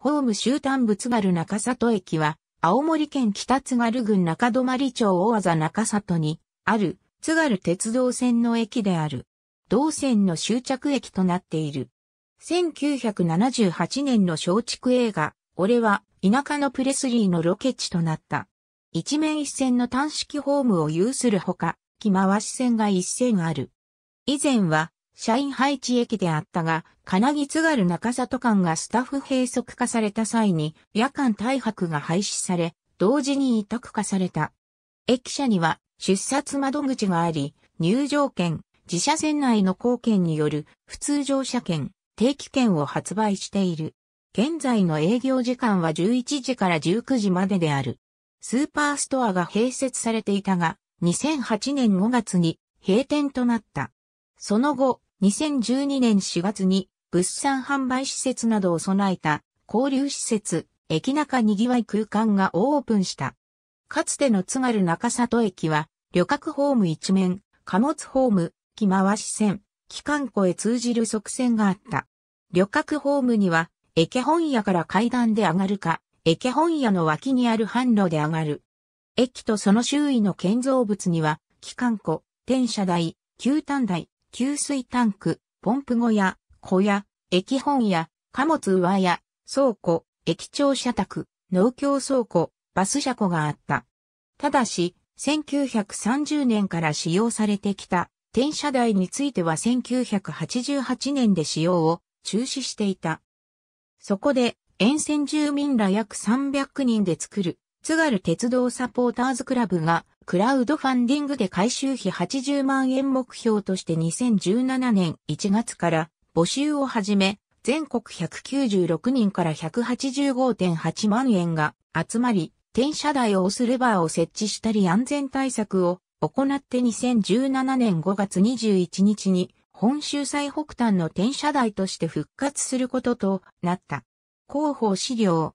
ホーム終端部津軽中里駅は、青森県北津軽郡中泊町大技中里に、ある津軽鉄道線の駅である。同線の終着駅となっている。1978年の松竹映画、俺は田舎のプレスリーのロケ地となった。一面一線の単式ホームを有するほか、木回し線が一線ある。以前は社員配置駅であったが、金木津軽中里間がスタッフ閉塞化された際に夜間大白が廃止され、同時に委託化された。駅舎には出札窓口があり、入場券、自社船内の貢献による普通乗車券、定期券を発売している。現在の営業時間は11時から19時までである。スーパーストアが併設されていたが、2008年5月に閉店となった。その後、2012年4月に物産販売施設などを備えた交流施設、駅中にぎわい空間がオープンした。かつての津軽中里駅は、旅客ホーム一面、貨物ホーム、木回し線、機関庫へ通じる側線があった。旅客ホームには、駅本屋から階段で上がるか、駅本屋の脇にある販路で上がる。駅とその周囲の建造物には、機関庫、転車台、球単台、給水タンク、ポンプ小屋、小屋、駅本屋、貨物上屋、倉庫、駅長社宅、農協倉庫、バス車庫があった。ただし、1930年から使用されてきた転車台については1988年で使用を中止していた。そこで沿線住民ら約300人で作る津軽鉄道サポーターズクラブがクラウドファンディングで回収費80万円目標として2017年1月から募集を始め、全国196人から185.8万円が集まり、転車台を押すレバーを設置したり安全対策を行って2017年5月21日に本州最北端の転車台として復活することとなった。広報資料、